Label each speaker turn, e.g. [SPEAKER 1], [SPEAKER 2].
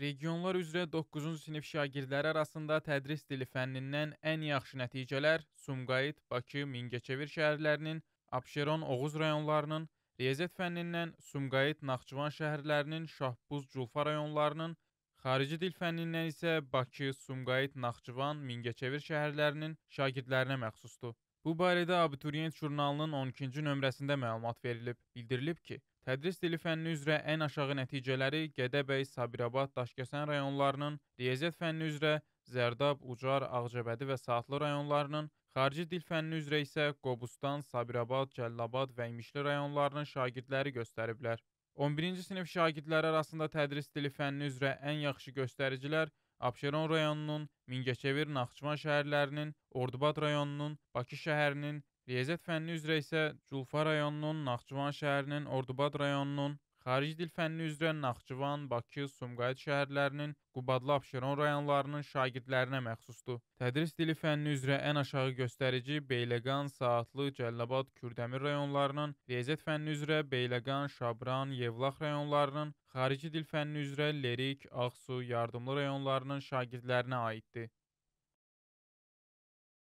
[SPEAKER 1] regionlar üzrə 9-cu sinif şagirdləri arasında tədris dili fənnindən ən yaxşı nəticələr Sumqayıt, Bakı, Mingəçevir şəhərlərinin, Abşeron, Oğuz rayonlarının, riyaziyyat fənnindən Sumqayıt, Naxçıvan şəhərlərinin, Şahbuz, Culfa rayonlarının, xarici dil fənnindən isə Bakı, Sumqayıt, Naxçıvan, Mingəçevir şəhərlərinin şagirdlərinə məxsusdur. Bu barədə Abituriyent jurnalının 12-ci nömrəsində məlumat verilib. Bildirilib ki, tədris dili fənni üzrə ən aşağı nəticələri Gədəbəy, Sabirabad, Daşkəsən rayonlarının, riyaziyyat fənni üzrə Zərdab, Ucar, Ağcabədi və Saatlı rayonlarının, xarici dil fənni üzrə isə Qobustan, Sabirabad, Cəllabad və İmişli rayonlarının şagirdləri göstəriblər. 11-ci sinif şagirdləri arasında tədris dili fənni üzrə ən yaxşı göstəricilər Abşeron rayonunun, Mingəçevir, Naxçıvan şəhərlərinin, Ordubad rayonunun, Bakı şəhərinin, riyaziyyat fənni üzrə isə Culfa rayonunun, Naxçıvan şəhərinin, Ordubad rayonunun, Xarici dil fənni üzrə Naxçıvan, Bakı, Sumqayıt şəhərlərinin, Qubadlı Abşeron rayonlarının şagirdlərinə məxsusdur. Tədris dili fənni üzrə ən aşağı göstərici Beyləqan, Saatlı, Cəlilabad, Kürdəmir rayonlarının, riyaziyyat fənni üzrə Beyləqan, Şabran, Yevlax rayonlarının, xarici dil fənni üzrə Lerik, Ağsu, Yardımlı rayonlarının şagirdlərinə aiddir.